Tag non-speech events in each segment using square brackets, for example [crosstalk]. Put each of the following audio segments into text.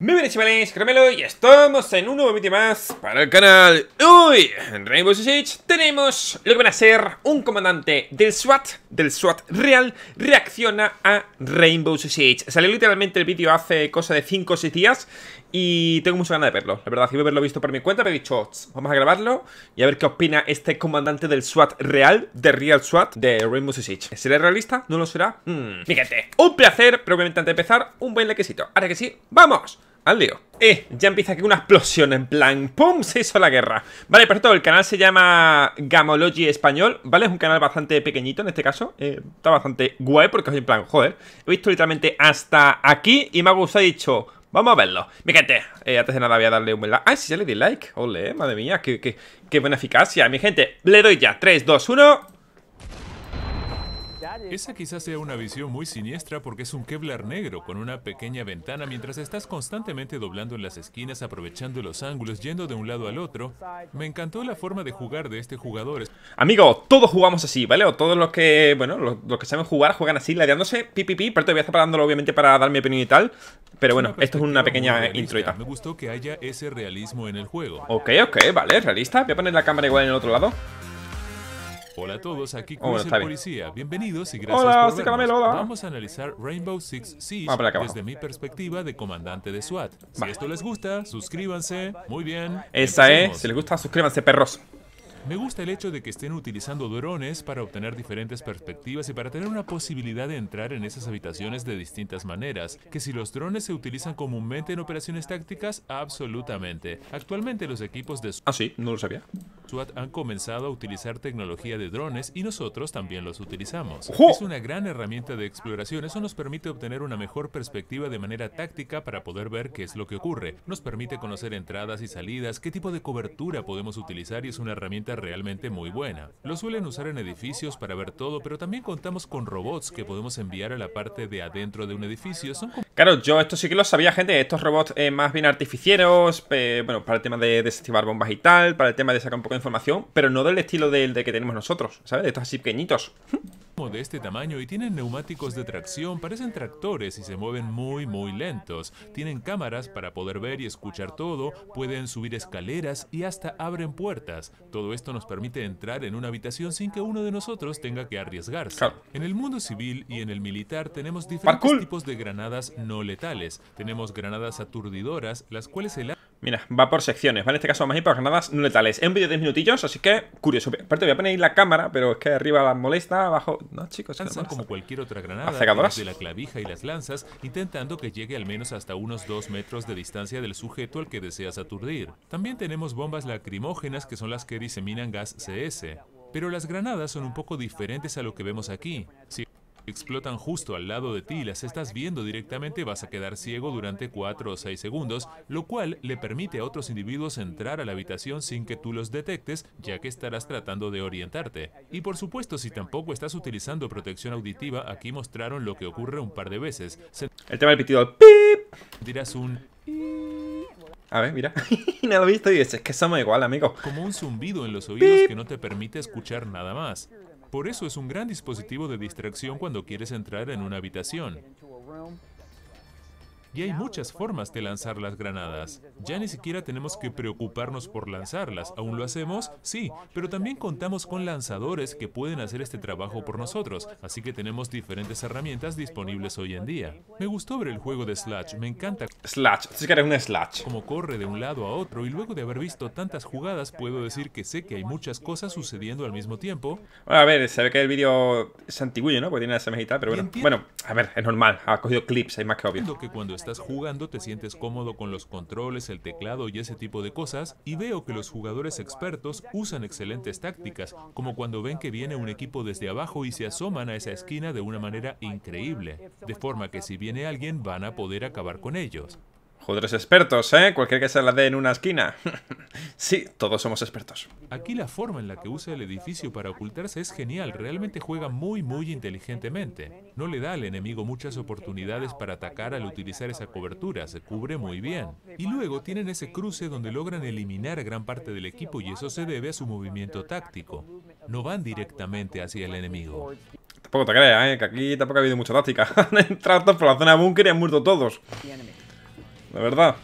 Muy bien chavales, Caramelo y estamos en un nuevo vídeo más para el canal Hoy en Rainbow Six tenemos lo que van a ser un comandante del SWAT, del SWAT real, reacciona a Rainbow Six Salió literalmente el vídeo hace cosa de 5 o 6 días y tengo mucha ganas de verlo. La verdad, si haberlo visto por mi cuenta, me he dicho, vamos a grabarlo y a ver qué opina este comandante del SWAT real, de Real SWAT, de Rainbow Six ¿Será realista? ¿No lo será? Mi mm, gente, un placer, pero obviamente antes de empezar, un buen lequecito Ahora que sí, ¡vamos! al lío. Eh, ya empieza aquí una explosión en plan ¡Pum! Se hizo la guerra Vale, por todo el canal se llama Gamology Español ¿Vale? Es un canal bastante pequeñito en este caso eh, Está bastante guay porque soy en plan, joder He visto literalmente hasta aquí y me ha gustado he dicho Vamos a verlo. Mi gente, eh, antes de nada voy a darle un buen like. Ah, sí, ya le di like. Ole, madre mía, qué buena eficacia. Mi gente, le doy ya. 3, 2, 1... Esa quizás sea una visión muy siniestra porque es un Kevlar negro con una pequeña ventana mientras estás constantemente doblando en las esquinas, aprovechando los ángulos, yendo de un lado al otro. Me encantó la forma de jugar de este jugador. amigo todos jugamos así, ¿vale? O todos los que, bueno, los, que saben jugar juegan así, ladeándose, pipipi, pi, pi, pero te voy parándolo obviamente para dar mi opinión y tal. Pero bueno, esto es una pequeña introita Me gustó que haya ese realismo en el juego. Ok, ok, vale, realista. Voy a poner la cámara igual en el otro lado. Hola a todos, aquí Cruz el policía. Bienvenidos y gracias hola, por vernos. Vamos a analizar Rainbow Six Siege desde mi perspectiva de comandante de SWAT. Si esto les gusta, suscríbanse. Muy bien. Esa es. Si les gusta, suscríbanse, perros. Me gusta el hecho de que estén utilizando drones para obtener diferentes perspectivas y para tener una posibilidad de entrar en esas habitaciones de distintas maneras, que si los drones se utilizan comúnmente en operaciones tácticas, absolutamente. Actualmente los equipos de... Ah, SWAT han comenzado a utilizar tecnología de drones y nosotros también los utilizamos. Es una gran herramienta de exploración, eso nos permite obtener una mejor perspectiva de manera táctica para poder ver qué es lo que ocurre. Nos permite conocer entradas y salidas, qué tipo de cobertura podemos utilizar y es una herramienta realmente muy buena. Lo suelen usar en edificios para ver todo, pero también contamos con robots que podemos enviar a la parte de adentro de un edificio. Son claro, yo esto sí que lo sabía, gente. Estos robots eh, más bien artificieros, eh, bueno, para el tema de desactivar bombas y tal, para el tema de sacar un poco de información, pero no del estilo del que tenemos nosotros, ¿sabes? De estos así pequeñitos de este tamaño y tienen neumáticos de tracción, parecen tractores y se mueven muy muy lentos. Tienen cámaras para poder ver y escuchar todo, pueden subir escaleras y hasta abren puertas. Todo esto nos permite entrar en una habitación sin que uno de nosotros tenga que arriesgarse. En el mundo civil y en el militar tenemos diferentes tipos de granadas no letales. Tenemos granadas aturdidoras, las cuales el Mira, va por secciones, ¿vale? En este caso vamos a ir por granadas letales. Es un vídeo de 10 minutillos, así que curioso. Aparte voy a poner ahí la cámara, pero es que arriba la molesta, abajo... No, chicos, es como cualquier otra granada, de la clavija y las lanzas, intentando que llegue al menos hasta unos 2 metros de distancia del sujeto al que deseas aturdir. También tenemos bombas lacrimógenas, que son las que diseminan gas CS. Pero las granadas son un poco diferentes a lo que vemos aquí explotan justo al lado de ti y las estás viendo directamente, vas a quedar ciego durante 4 o 6 segundos, lo cual le permite a otros individuos entrar a la habitación sin que tú los detectes, ya que estarás tratando de orientarte. Y por supuesto, si tampoco estás utilizando protección auditiva, aquí mostraron lo que ocurre un par de veces. El tema del pitido, ¡pip! Dirás un... A ver, mira. [laughs] Nada visto y dices, es que somos igual, amigo. Como un zumbido en los oídos que no te permite escuchar nada más. Por eso es un gran dispositivo de distracción cuando quieres entrar en una habitación. Y hay muchas formas de lanzar las granadas. Ya ni siquiera tenemos que preocuparnos por lanzarlas. ¿Aún lo hacemos? Sí, pero también contamos con lanzadores que pueden hacer este trabajo por nosotros, así que tenemos diferentes herramientas disponibles hoy en día. Me gustó ver el juego de Slash, me encanta. Slash, que era un Slash. Como corre de un lado a otro y luego de haber visto tantas jugadas puedo decir que sé que hay muchas cosas sucediendo al mismo tiempo. a ver, se ve que el vídeo es antiguo, ¿no? Porque tiene la y pero bueno. Bueno, a ver, es normal, ha cogido clips, hay más que obvio estás jugando te sientes cómodo con los controles, el teclado y ese tipo de cosas, y veo que los jugadores expertos usan excelentes tácticas, como cuando ven que viene un equipo desde abajo y se asoman a esa esquina de una manera increíble, de forma que si viene alguien van a poder acabar con ellos. Jugadores expertos, ¿eh? Cualquier que se la dé en una esquina. [laughs] sí, todos somos expertos. Aquí la forma en la que usa el edificio para ocultarse es genial. Realmente juega muy, muy inteligentemente. No le da al enemigo muchas oportunidades para atacar al utilizar esa cobertura. Se cubre muy bien. Y luego tienen ese cruce donde logran eliminar gran parte del equipo y eso se debe a su movimiento táctico. No van directamente hacia el enemigo. Tampoco te creas, ¿eh? Que aquí tampoco ha habido mucha táctica. [laughs] Han entrado por la zona búnker y han muerto todos la verdad.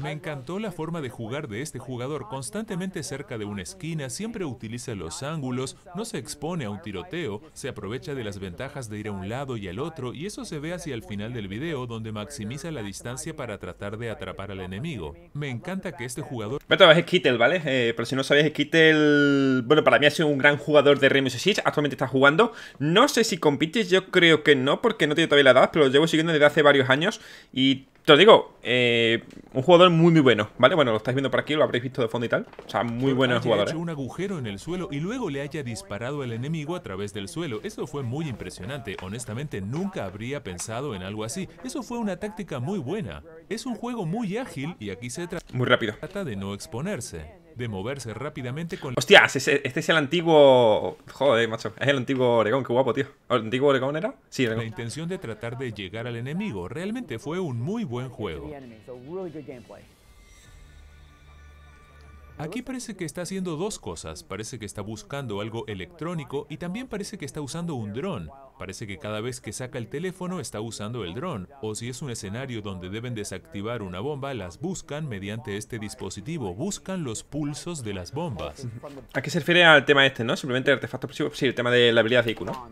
Me encantó la forma de jugar de este jugador, constantemente cerca de una esquina, siempre utiliza los ángulos, no se expone a un tiroteo, se aprovecha de las ventajas de ir a un lado y al otro, y eso se ve hacia el final del video, donde maximiza la distancia para tratar de atrapar al enemigo. Me encanta que este jugador bueno, es Skittle, ¿vale? Eh, pero si no sabéis, Skittle... Bueno, para mí ha sido un gran jugador de Rainbow Six. Actualmente está jugando. No sé si compite, yo creo que no, porque no tiene todavía la edad, pero lo llevo siguiendo desde hace varios años. Y te lo digo, eh, un jugador muy, muy bueno, ¿vale? Bueno, lo estáis viendo por aquí, lo habréis visto de fondo y tal. O sea, muy bueno el jugador. hecho ¿eh? un agujero en el suelo y luego le haya disparado al enemigo a través del suelo. Eso fue muy impresionante. Honestamente, nunca habría pensado en algo así. Eso fue una táctica muy buena. Es un juego muy ágil y aquí se trata... Muy rápido. Trata de no exponerse, de moverse rápidamente con... Hostia, este es el antiguo... Joder, macho, es el antiguo Oregón, qué guapo, tío. ¿El antiguo Oregón era? Sí, Oregón. La intención de tratar de llegar al enemigo realmente fue un muy buen juego. Aquí parece que está haciendo dos cosas. Parece que está buscando algo electrónico y también parece que está usando un dron. Parece que cada vez que saca el teléfono está usando el dron. O si es un escenario donde deben desactivar una bomba, las buscan mediante este dispositivo. Buscan los pulsos de las bombas. a qué se refiere al tema este, ¿no? Simplemente artefacto explosivo. Sí, el tema de la habilidad de IQ, ¿no?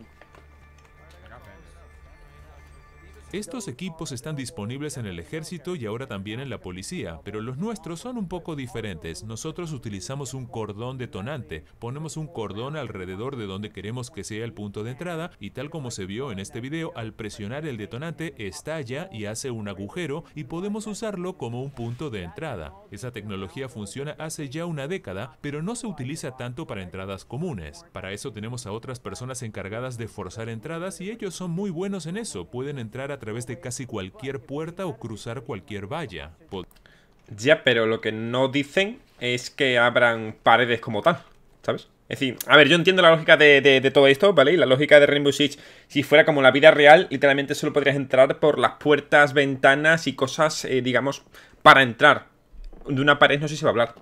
Estos equipos están disponibles en el ejército y ahora también en la policía, pero los nuestros son un poco diferentes. Nosotros utilizamos un cordón detonante, ponemos un cordón alrededor de donde queremos que sea el punto de entrada y tal como se vio en este video, al presionar el detonante estalla y hace un agujero y podemos usarlo como un punto de entrada. Esa tecnología funciona hace ya una década, pero no se utiliza tanto para entradas comunes. Para eso tenemos a otras personas encargadas de forzar entradas y ellos son muy buenos en eso, pueden entrar a través de casi cualquier puerta o cruzar cualquier valla. Ya, pero lo que no dicen es que abran paredes como tal, ¿sabes? Es decir, a ver, yo entiendo la lógica de, todo esto, ¿vale? Y la lógica de Rainbow Six, si fuera como la vida real, literalmente solo podrías entrar por las puertas, ventanas y cosas, eh, digamos, para entrar. De una pared no sé si va a hablar.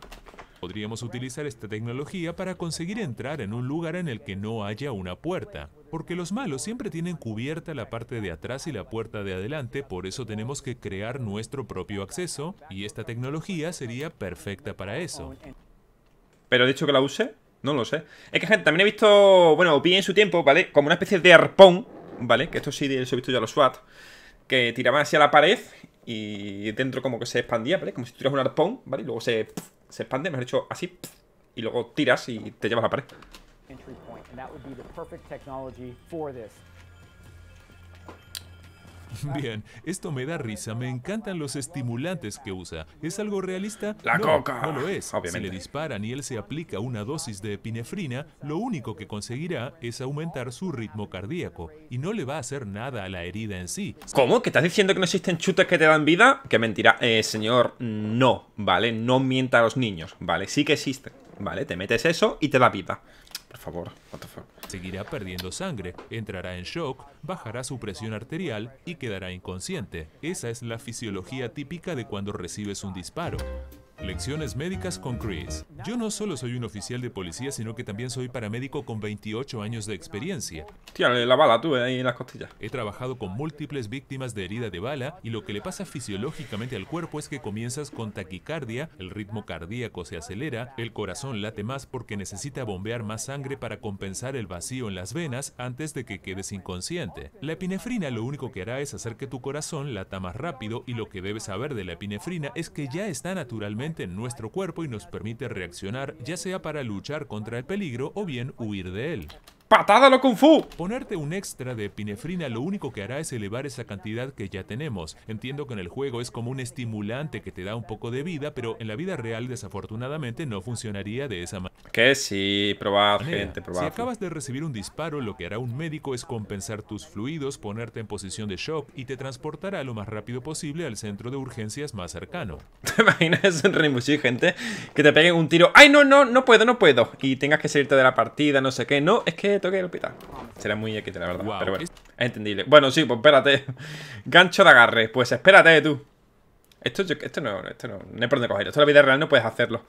Podríamos utilizar esta tecnología para conseguir entrar en un lugar en el que no haya una puerta, porque los malos siempre tienen cubierta la parte de atrás y la puerta de adelante, por eso tenemos que crear nuestro propio acceso, y esta tecnología sería perfecta para eso. ¿Pero he dicho que la use? No lo sé. Es que, gente, también he visto, bueno, bien en su tiempo, ¿vale? Como una especie de arpón, ¿vale? Que esto sí he visto ya los SWAT, que tiraban hacia la pared y dentro como que se expandía, ¿vale? Como si tuvieras un arpón, ¿vale? Y luego se se expande, has dicho, así, y luego tiras y te llevas a la pared. [laughs] Bien, esto me da risa, me encantan los estimulantes que usa. ¿Es algo realista? La coca. No lo es. Si le disparan y él se aplica una dosis de epinefrina, lo único que conseguirá es aumentar su ritmo cardíaco y no le va a hacer nada a la herida en sí. ¿Cómo? ¿Que estás diciendo que no existen chutes que te dan vida? ¿Qué mentira, eh, señor, no, ¿vale? No mienta a los niños, ¿vale? Sí que existe. ¿vale? Te metes eso y te da vida favor, Seguirá perdiendo sangre, entrará en shock, bajará su presión arterial y quedará inconsciente. Esa es la fisiología típica de cuando recibes un disparo. Lecciones médicas con Chris. Yo no solo soy un oficial de policía, sino que también soy paramédico con 28 años de experiencia. Tía, la bala tuve ahí en las costillas. He trabajado con múltiples víctimas de herida de bala y lo que le pasa fisiológicamente al cuerpo es que comienzas con taquicardia, el ritmo cardíaco se acelera, el corazón late más porque necesita bombear más sangre para compensar el vacío en las venas antes de que quedes inconsciente. La epinefrina lo único que hará es hacer que tu corazón lata más rápido y lo que debes saber de la epinefrina es que ya está naturalmente en nuestro cuerpo y nos permite reaccionar ya sea para luchar contra el peligro o bien huir de él. ¡Patada lo Kung Fu! Ponerte un extra de epinefrina lo único que hará es elevar esa cantidad que ya tenemos. Entiendo que en el juego es como un estimulante que te da un poco de vida, pero en la vida real desafortunadamente no funcionaría de esa manera. Que sí, probad, gente, probad. Si acabas de recibir un disparo, lo que hará un médico es compensar tus fluidos, ponerte en posición de shock y te transportará lo más rápido posible al centro de urgencias más cercano. [laughs] ¿Te imaginas en Rainbow gente? Que te peguen un tiro. ¡Ay, no, no, no puedo, no puedo! Y tengas que salirte de la partida, no sé qué. No, es que toque el hospital Será muy equite, la verdad. Pero bueno, es entendible. Bueno, sí, pues espérate. [laughs] Gancho de agarre. Pues espérate tú. Esto, esto no, esto no, no hay por dónde cogerlo. Esto en la vida real no puedes hacerlo.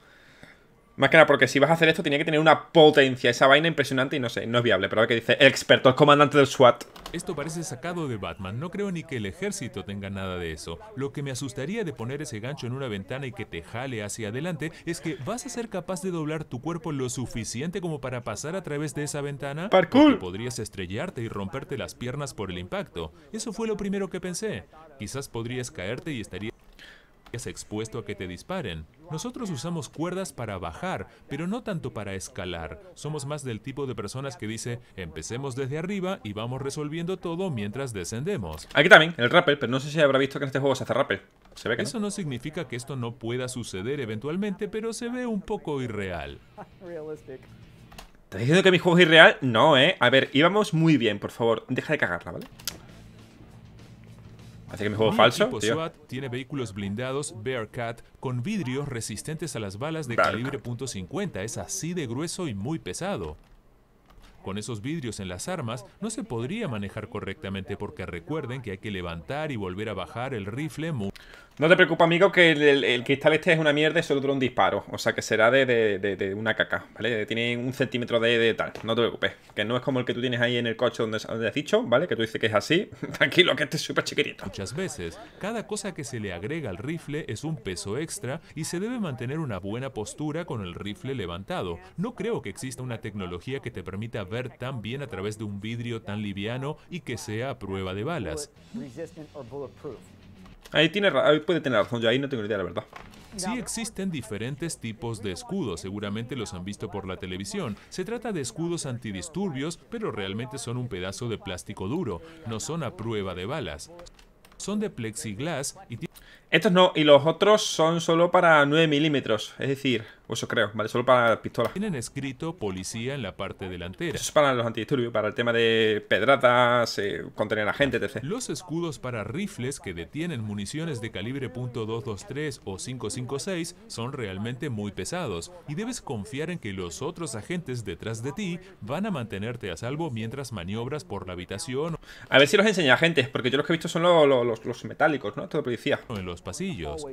Más que nada, porque si vas a hacer esto, tenía que tener una potencia. Esa vaina impresionante y no sé, no es viable. Pero que dice, el experto, el comandante del SWAT. Esto parece sacado de Batman. No creo ni que el ejército tenga nada de eso. Lo que me asustaría de poner ese gancho en una ventana y que te jale hacia adelante es que vas a ser capaz de doblar tu cuerpo lo suficiente como para pasar a través de esa ventana. ¡Parkour! podrías estrellarte y romperte las piernas por el impacto. Eso fue lo primero que pensé. Quizás podrías caerte y estaría expuesto a que te disparen. Nosotros usamos cuerdas para bajar, pero no tanto para escalar. Somos más del tipo de personas que dice, empecemos desde arriba y vamos resolviendo todo mientras descendemos. Aquí también, el rappel, pero no sé si habrá visto que en este juego se hace rappel. Se ve que Eso no. no significa que esto no pueda suceder eventualmente, pero se ve un poco irreal. ¿Estás diciendo que mi juego es irreal? No, eh. A ver, íbamos muy bien, por favor. Deja de cagarla, ¿vale? Así que mi juego falso. tío. tiene vehículos blindados Bearcat con vidrios resistentes a las balas de calibre .50. Es así de grueso y muy pesado. Con esos vidrios en las armas no se podría manejar correctamente porque recuerden que hay que levantar y volver a bajar el rifle No te preocupes, amigo, que el, cristal este es una mierda y solo dura un disparo. O sea, que será de, de, de, una caca, ¿vale? Tiene un centímetro de, tal. No te preocupes. Que no es como el que tú tienes ahí en el coche donde, donde has dicho, ¿vale? Que tú dices que es así. [laughs] Tranquilo, que este es súper chiquitito. Muchas veces, cada cosa que se le agrega al rifle es un peso extra y se debe mantener una buena postura con el rifle levantado. No creo que exista una tecnología que te permita ver ver tan bien a través de un vidrio tan liviano y que sea a prueba de balas. Ahí, tiene, ahí puede tener razón, yo ahí no tengo idea, la verdad. Sí existen diferentes tipos de escudos, seguramente los han visto por la televisión. Se trata de escudos antidisturbios, pero realmente son un pedazo de plástico duro, no son a prueba de balas. Son de plexiglas y estos no, y los otros son solo para 9 milímetros, es decir, eso creo, ¿vale? Solo para pistola. Tienen escrito policía en la parte delantera. Eso es para los antidisturbios, para el tema de pedratas, eh, contener a gente, etc. Los escudos para rifles que detienen municiones de calibre .223 o 5.56 son realmente muy pesados y debes confiar en que los otros agentes detrás de ti van a mantenerte a salvo mientras maniobras por la habitación. A ver si los enseña agentes, porque yo los que he visto son los, metálicos, ¿no? Esto policía pasillos.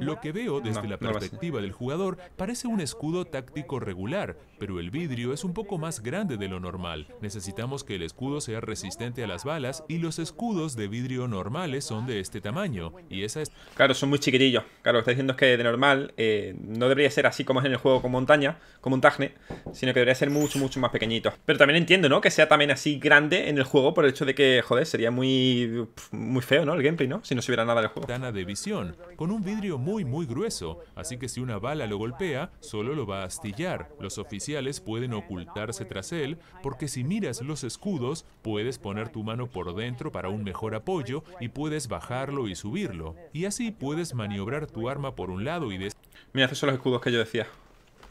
Lo que veo desde la perspectiva del jugador parece un escudo táctico regular, pero el vidrio es un poco más grande de lo normal. Necesitamos que el escudo sea resistente a las balas y los escudos de vidrio normales son de este tamaño. Y esa es... Claro, son muy chiquitillos. Claro, lo que está diciendo es que de normal eh, no debería ser así como es en el juego con montaña, con montagne sino que debería ser mucho, mucho más pequeñito. Pero también entiendo, ¿no? Que sea también así grande en el juego por el hecho de que, joder, sería muy, muy feo, ¿no? El gameplay, ¿no? Si no se nada del juego. con un vidrio muy muy grueso, así que si una bala lo golpea, solo lo va a astillar. Los oficiales pueden ocultarse tras él, porque si miras los escudos, puedes poner tu mano por dentro para un mejor apoyo y puedes bajarlo y subirlo. Y así puedes maniobrar tu arma por un lado y des... Mira, esos son los escudos que yo decía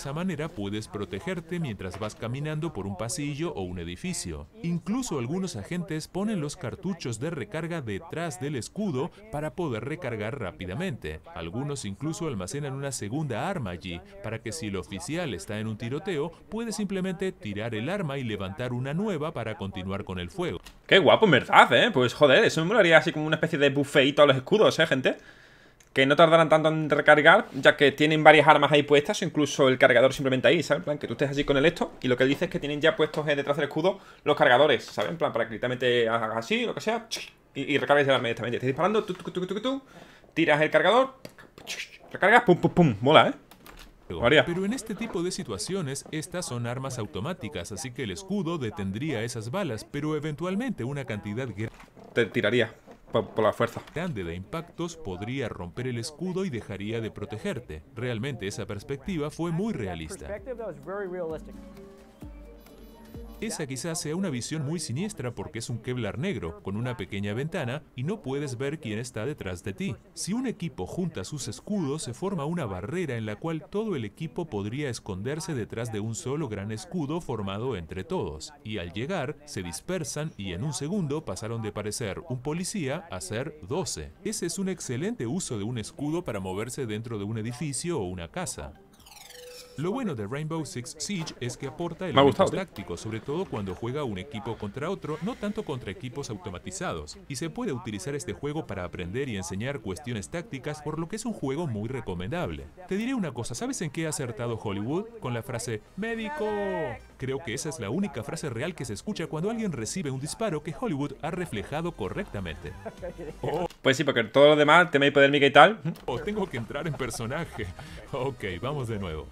esa manera puedes protegerte mientras vas caminando por un pasillo o un edificio. Incluso algunos agentes ponen los cartuchos de recarga detrás del escudo para poder recargar rápidamente. Algunos incluso almacenan una segunda arma allí, para que si el oficial está en un tiroteo, puede simplemente tirar el arma y levantar una nueva para continuar con el fuego. Qué guapo, en verdad, ¿eh? Pues joder, eso me molaría así como una especie de buffet a los escudos, ¿eh, gente? que no tardarán tanto en recargar, ya que tienen varias armas ahí puestas, o incluso el cargador simplemente ahí, ¿sabes? En plan, que tú estés así con el esto, y lo que dice es que tienen ya puestos eh, detrás del escudo los cargadores, ¿sabes? En plan, para que directamente hagas así, lo que sea, y, y el arma directamente. Estás disparando, tú, tú, tú, tiras el cargador, recargas, pum, pum, pum, mola, ¿eh? Pero en este tipo de situaciones, estas son armas automáticas, así que el escudo detendría esas balas, pero eventualmente una cantidad... Te tiraría por, la fuerza. Grande de impactos podría romper el escudo y dejaría de protegerte. Realmente esa perspectiva fue muy realista. Esa quizás sea una visión muy siniestra porque es un Kevlar negro, con una pequeña ventana, y no puedes ver quién está detrás de ti. Si un equipo junta sus escudos, se forma una barrera en la cual todo el equipo podría esconderse detrás de un solo gran escudo formado entre todos, y al llegar, se dispersan y en un segundo pasaron de parecer un policía a ser 12. Ese es un excelente uso de un escudo para moverse dentro de un edificio o una casa. Lo bueno de Rainbow Six Siege es que aporta elementos tácticos, sobre todo cuando juega un equipo contra otro, no tanto contra equipos automatizados, y se puede utilizar este juego para aprender y enseñar cuestiones tácticas, por lo que es un juego muy recomendable. Te diré una cosa, ¿sabes en qué ha acertado Hollywood? Con la frase ¡Médico! Creo que esa es la única frase real que se escucha cuando alguien recibe un disparo que Hollywood ha reflejado correctamente. [laughs] Pues sí, porque todo lo demás, tema mica y tal. O tengo que entrar en personaje. Ok, vamos de nuevo.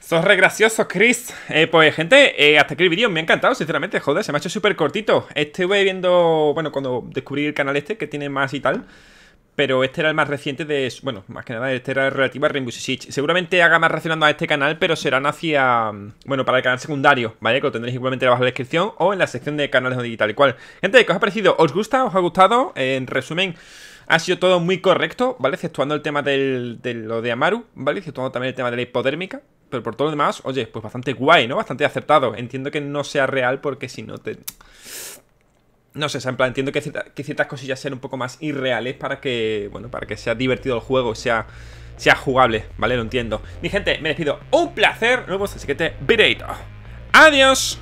Sos re graciosos, Chris. Eh, pues, gente, eh, hasta aquí el vídeo. Me ha encantado, sinceramente. Joder, se me ha hecho súper cortito. Estuve viendo, bueno, cuando descubrí el canal este, que tiene más y tal. Pero este era el más reciente de... Bueno, más que nada, este era relativo a Rainbow Six. Seguramente haga más relacionado a este canal, pero serán hacia... Bueno, para el canal secundario, ¿vale? Que lo tendréis igualmente abajo en la descripción o en la sección de canales no digital y cual. Gente, ¿qué os ha parecido? ¿Os gusta? ¿Os ha gustado? en resumen... Ha sido todo muy correcto, ¿vale? Exceptuando el tema de lo de Amaru, ¿vale? Exceptuando también el tema de la hipodérmica. Pero por todo lo demás, oye, pues bastante guay, ¿no? Bastante aceptado. Entiendo que no sea real porque si no te... No sé, en plan, entiendo que, ciertas cosillas sean un poco más irreales para que, bueno, para que sea divertido el juego, sea sea jugable, ¿vale? Lo entiendo. Mi gente, me despido. Un placer. Nos vemos en el siguiente Adiós.